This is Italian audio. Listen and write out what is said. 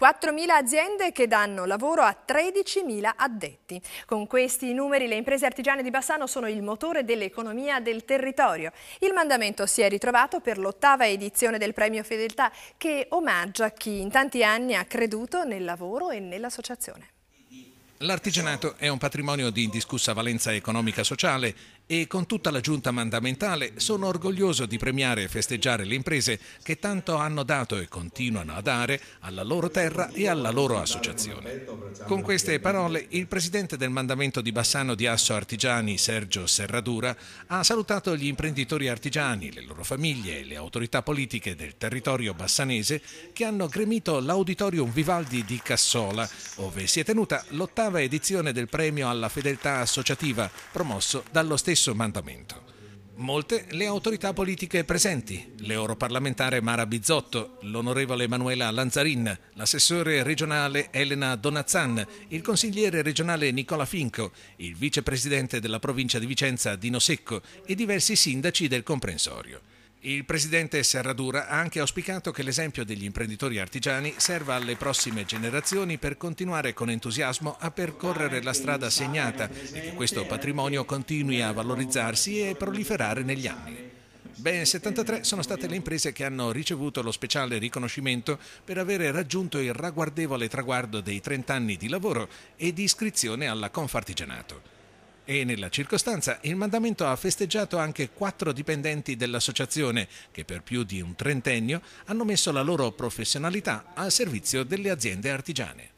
4.000 aziende che danno lavoro a 13.000 addetti. Con questi numeri le imprese artigiane di Bassano sono il motore dell'economia del territorio. Il mandamento si è ritrovato per l'ottava edizione del premio Fedeltà che omaggia chi in tanti anni ha creduto nel lavoro e nell'associazione. L'artigianato è un patrimonio di indiscussa valenza economica e sociale e con tutta la giunta mandamentale sono orgoglioso di premiare e festeggiare le imprese che tanto hanno dato e continuano a dare alla loro terra e alla loro associazione. Con queste parole il presidente del mandamento di Bassano di Asso Artigiani, Sergio Serradura, ha salutato gli imprenditori artigiani, le loro famiglie e le autorità politiche del territorio bassanese che hanno gremito l'auditorium Vivaldi di Cassola, dove si è tenuta l'ottava nova edizione del premio alla fedeltà associativa promosso dallo stesso mandamento. Molte le autorità politiche presenti, l'europarlamentare Mara Bizzotto, l'onorevole Emanuela Lanzarin, l'assessore regionale Elena Donazzan, il consigliere regionale Nicola Finco, il vicepresidente della provincia di Vicenza Dino Secco e diversi sindaci del comprensorio. Il presidente Serradura ha anche auspicato che l'esempio degli imprenditori artigiani serva alle prossime generazioni per continuare con entusiasmo a percorrere la strada segnata e che questo patrimonio continui a valorizzarsi e proliferare negli anni. Ben 73 sono state le imprese che hanno ricevuto lo speciale riconoscimento per avere raggiunto il ragguardevole traguardo dei 30 anni di lavoro e di iscrizione alla Confartigianato. E nella circostanza il mandamento ha festeggiato anche quattro dipendenti dell'associazione che per più di un trentennio hanno messo la loro professionalità al servizio delle aziende artigiane.